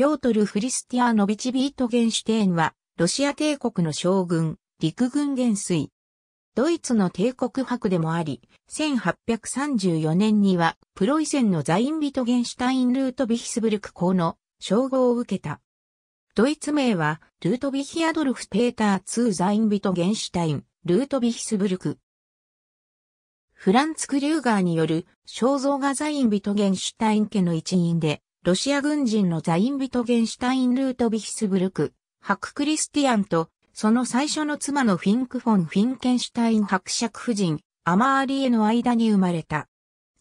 ピョートル・フリスティアーノビチ・ビートゲンシュテーンは、ロシア帝国の将軍、陸軍元帥。ドイツの帝国博でもあり、1834年には、プロイセンのザインビトゲンシュタイン・ルートビヒスブルク公の称号を受けた。ドイツ名は、ルートビヒアドルフ・ペーター2ザインビトゲンシュタイン、ルートビヒスブルク。フランツ・クリューガーによる肖像画ザインビトゲンシュタイン家の一員で、ロシア軍人のザインビトゲンシュタイン・ルートビヒスブルク、ハクリスティアンと、その最初の妻のフィンク・フォン・フィンケンシュタイン伯爵夫人、アマーリエの間に生まれた。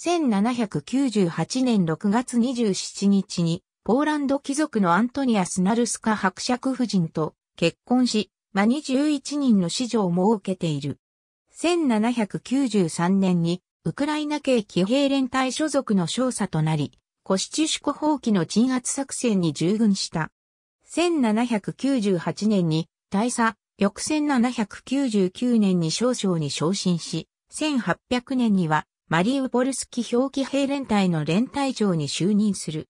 1798年6月27日に、ポーランド貴族のアントニア・スナルスカ伯爵夫人と結婚し、ま21人の子女を設けている。1793年に、ウクライナ系騎兵連隊所属の少佐となり、コシチュシコ放棄の鎮圧作戦に従軍した。1798年に大佐、翌1799年に少将に昇進し、1800年にはマリウポルスキ表記兵連隊の連隊長に就任する。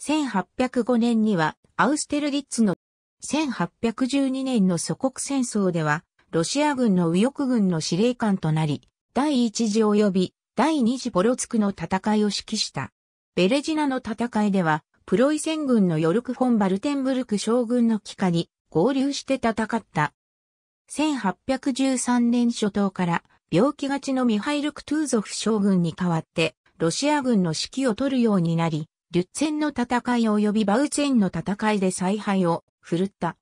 1805年にはアウステルリッツの1812年の祖国戦争では、ロシア軍の右翼軍の司令官となり、第一次及び第二次ボロツクの戦いを指揮した。ベレジナの戦いでは、プロイセン軍のヨルク・フォン・バルテンブルク将軍の帰化に合流して戦った。1813年初頭から病気がちのミハイル・クトゥーゾフ将軍に代わって、ロシア軍の指揮を取るようになり、リュッツェンの戦い及びバウツェンの戦いで采配を振るった。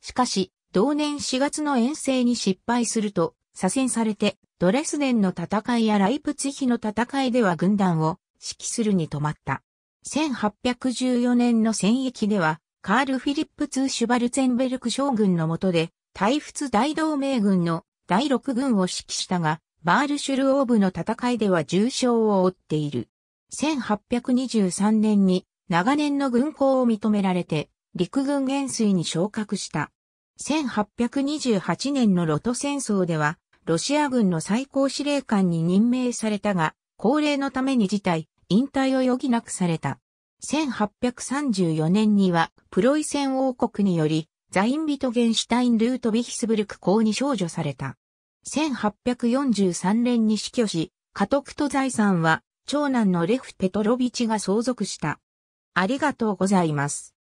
しかし、同年4月の遠征に失敗すると、左遷されて、ドレスデンの戦いやライプツヒの戦いでは軍団を指揮するに止まった。1814年の戦役では、カール・フィリップツー・シュバルツェンベルク将軍の下で、大仏大同盟軍の第六軍を指揮したが、バールシュルオーブの戦いでは重傷を負っている。1823年に長年の軍功を認められて、陸軍元帥に昇格した。1828年のロト戦争では、ロシア軍の最高司令官に任命されたが、高齢のために辞退、引退を余儀なくされた。1834年には、プロイセン王国により、ザインビトゲンシュタイン・ルートビィヒスブルク公に少女された。1843年に死去し、家督と財産は、長男のレフ・ペトロビチが相続した。ありがとうございます。